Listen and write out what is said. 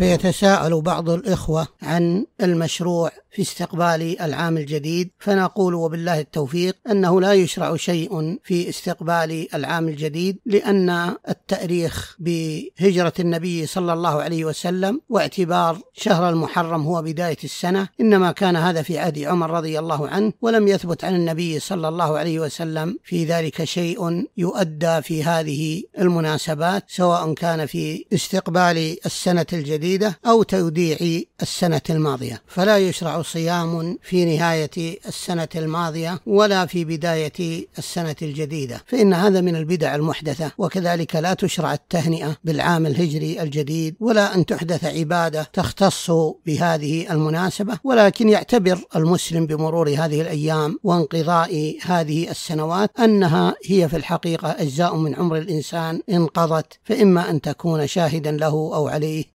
فيتساءل بعض الإخوة عن المشروع في استقبال العام الجديد فنقول وبالله التوفيق أنه لا يشرع شيء في استقبال العام الجديد لأن التأريخ بهجرة النبي صلى الله عليه وسلم واعتبار شهر المحرم هو بداية السنة إنما كان هذا في عهد عمر رضي الله عنه ولم يثبت عن النبي صلى الله عليه وسلم في ذلك شيء يؤدى في هذه المناسبات سواء كان في استقبال السنة الجديدة أو توديع السنة الماضية فلا يشرع صيام في نهاية السنة الماضية ولا في بداية السنة الجديدة فإن هذا من البدع المحدثة وكذلك لا تشرع التهنئة بالعام الهجري الجديد ولا أن تحدث عبادة تختص بهذه المناسبة ولكن يعتبر المسلم بمرور هذه الأيام وانقضاء هذه السنوات أنها هي في الحقيقة أجزاء من عمر الإنسان انقضت فإما أن تكون شاهدا له أو عليه